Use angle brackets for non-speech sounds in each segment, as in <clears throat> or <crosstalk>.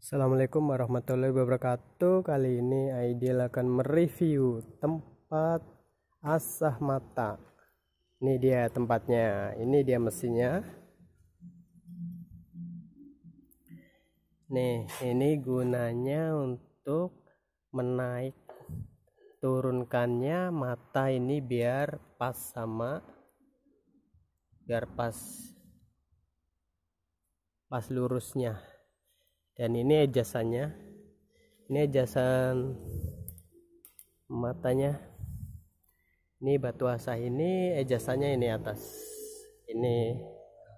Assalamualaikum warahmatullahi wabarakatuh Kali ini Aidil akan mereview tempat asah mata Ini dia tempatnya Ini dia mesinnya Nih ini gunanya untuk menaik Turunkannya mata ini biar pas sama biar pas pas lurusnya dan ini ejasannya ini ejasan matanya ini batu asah ini ejasannya ini atas ini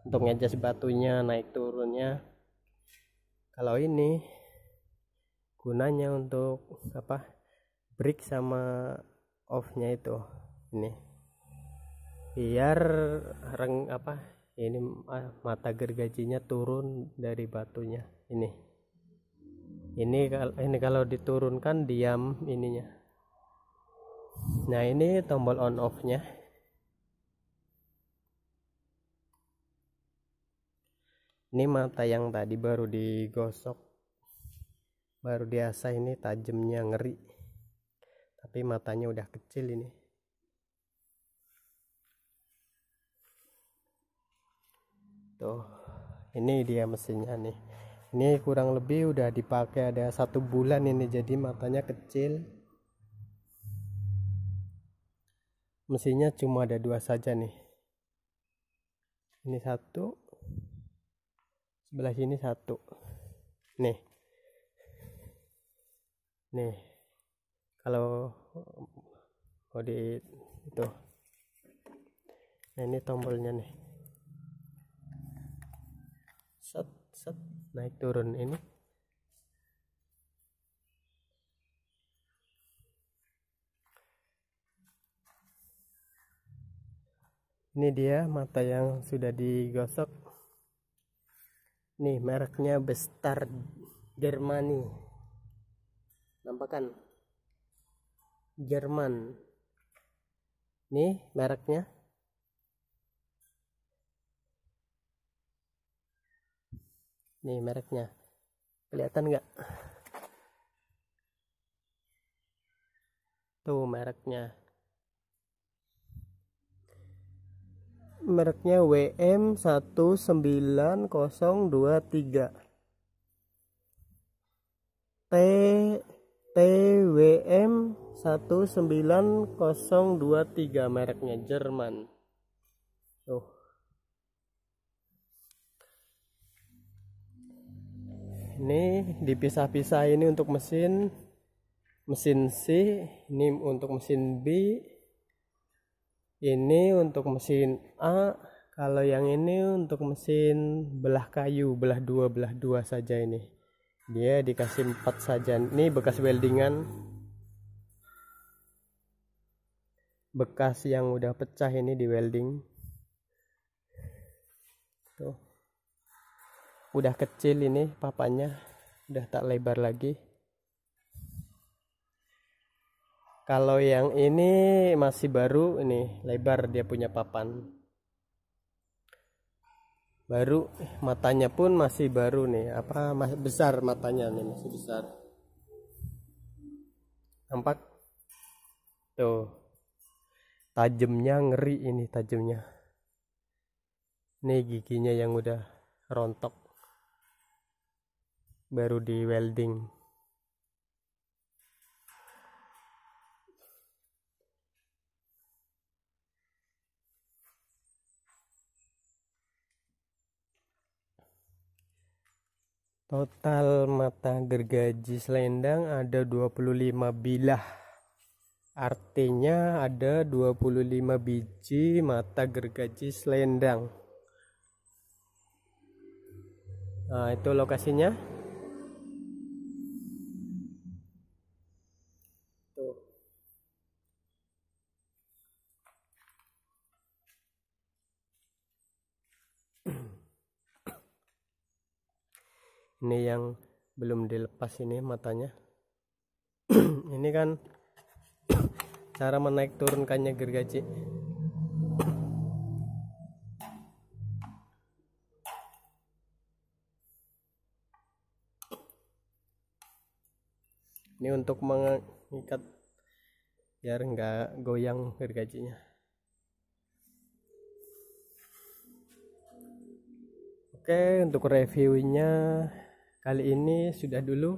untuk ngejas batunya naik turunnya kalau ini gunanya untuk apa break sama off nya itu ini biar reng apa ini mata gergajinya turun dari batunya ini ini kalau ini kalau diturunkan diam ininya nah ini tombol on off nya ini mata yang tadi baru digosok baru diasah ini tajamnya ngeri tapi matanya udah kecil ini tuh gitu. ini dia mesinnya nih ini kurang lebih udah dipakai ada satu bulan ini jadi matanya kecil mesinnya cuma ada dua saja nih ini satu sebelah sini satu nih nih kalau kode itu nah, ini tombolnya nih set naik turun ini ini dia mata yang sudah digosok nih mereknya Bestar Germany nampakan Jerman nih mereknya Nih mereknya. Kelihatan nggak? Tuh mereknya. Mereknya WM19023. T TWM 19023 mereknya Jerman. Tuh. ini dipisah-pisah ini untuk mesin mesin C ini untuk mesin B ini untuk mesin A kalau yang ini untuk mesin belah kayu belah dua belah dua saja ini dia dikasih empat saja ini bekas weldingan bekas yang udah pecah ini di welding tuh udah kecil ini papanya udah tak lebar lagi kalau yang ini masih baru ini lebar dia punya papan baru matanya pun masih baru nih apa masih besar matanya nih masih besar nampak tuh tajamnya ngeri ini tajamnya nih giginya yang udah rontok baru di welding Total mata gergaji selendang ada 25 bilah. Artinya ada 25 biji mata gergaji selendang. Nah, itu lokasinya. ini yang belum dilepas ini matanya <clears throat> ini kan <clears throat> cara menaik turunkannya gergaji <clears throat> ini untuk mengikat biar enggak goyang gergajinya oke untuk reviewnya Kali ini sudah dulu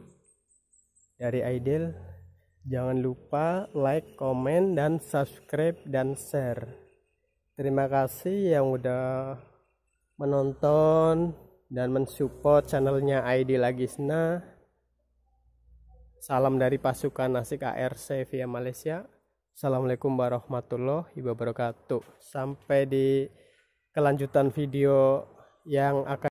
dari Aidil. Jangan lupa like, komen, dan subscribe dan share. Terima kasih yang udah menonton dan mensupport channelnya Aidil Agisna. Salam dari pasukan Nasik ARC via Malaysia. Assalamualaikum warahmatullahi wabarakatuh. Sampai di kelanjutan video yang akan